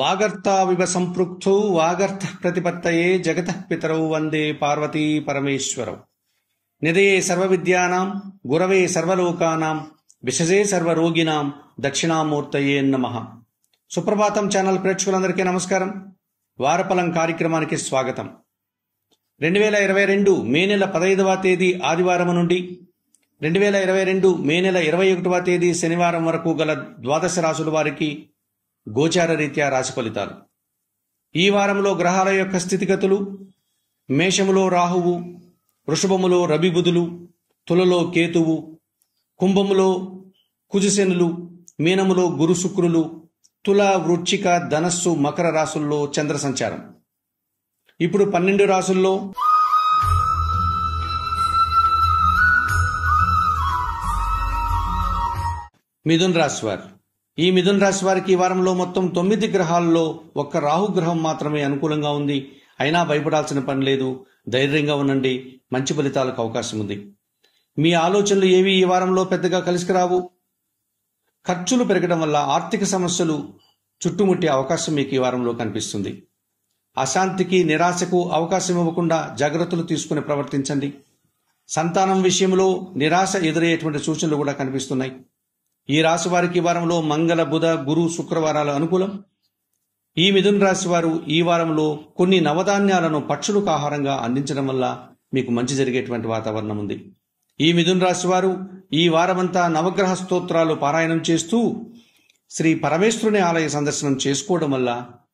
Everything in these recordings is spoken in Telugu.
వాగర్తావివ సంపృక్తౌ వాగర్త ప్రతిపత్తయే జగత పితరౌ వందే పార్వతీ పరమేశ్వరౌ నిదయే విద్యానాం గురవే సర్వలోకానాం విశజే సర్వరోగినాం దక్షిణామూర్తయే నమ సుప్రభాతం ఛానల్ ప్రేక్షకులందరికీ నమస్కారం వారపలం కార్యక్రమానికి స్వాగతం రెండు వేల ఇరవై రెండు మే నెల పదహైదవ తేదీ ఆదివారం నుండి రెండు వేల ఇరవై రెండు మే నెల ఇరవై ఒకటవ తేదీ శనివారం వరకు గల ద్వాదశ రాసుల వారికి గోచార రీత్యా రాశి ఫలితాలు ఈ వారంలో గ్రహాల యొక్క స్థితిగతులు మేషములో రాహువు వృషభములో రవిబుధులు తులలో కేతువు కుంభములో కుజశనులు మీనములో గురు శుక్రులు తుల వృచ్చిక ధనస్సు మకర రాసుల్లో చంద్ర సంచారం ఇప్పుడు పన్నెండు రాసుల్లో మిథున్ రాశి వారు ఈ మిథున రాశి వారికి ఈ వారంలో మొత్తం తొమ్మిది గ్రహాల్లో ఒక్క రాహుగ్రహం మాత్రమే అనుకూలంగా ఉంది అయినా భయపడాల్సిన పని లేదు ధైర్యంగా ఉండండి మంచి ఫలితాలకు అవకాశం ఉంది మీ ఆలోచనలు ఏవి ఈ వారంలో పెద్దగా కలిసికరావు ఖర్చులు పెరగడం వల్ల ఆర్థిక సమస్యలు చుట్టుముట్టే అవకాశం మీకు ఈ వారంలో కనిపిస్తుంది అశాంతికి నిరాశకు అవకాశం ఇవ్వకుండా జాగ్రత్తలు తీసుకుని ప్రవర్తించండి సంతానం విషయంలో నిరాశ ఎదురయ్యేటువంటి సూచనలు కూడా కనిపిస్తున్నాయి ఈ రాశి వారికి వారంలో మంగళ బుధ గురు శుక్రవారాలు అనుకూలం ఈ మిథున రాశి వారు ఈ వారంలో కొన్ని నవధాన్యాలను పక్షులకు ఆహారంగా అందించడం వల్ల మీకు మంచి జరిగేటువంటి వాతావరణం ఉంది ఈ మిథున రాశి వారు ఈ వారమంతా నవగ్రహ స్తోత్రాలు పారాయణం చేస్తూ శ్రీ పరమేశ్వరుని ఆలయ సందర్శనం చేసుకోవడం వల్ల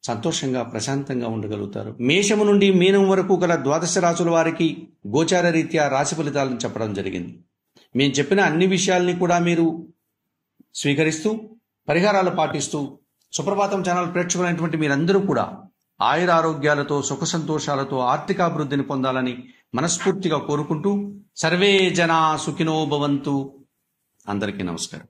సంతోషంగా ప్రశాంతంగా ఉండగలుగుతారు మేషము నుండి మీనం వరకు గల ద్వాదశ రాశుల వారికి గోచార రీత్యా రాశి ఫలితాలను చెప్పడం జరిగింది మేము చెప్పిన అన్ని విషయాల్ని కూడా మీరు స్వీకరిస్తూ పరిహారాలు పాటిస్తూ సుప్రభాతం ఛానల్ ప్రేక్షకులైనటువంటి మీరందరూ కూడా ఆయుర ఆరోగ్యాలతో సుఖ సంతోషాలతో ఆర్థికాభివృద్ధిని పొందాలని మనస్ఫూర్తిగా కోరుకుంటూ సర్వే జనా సుఖినోభవంతు అందరికీ నమస్కారం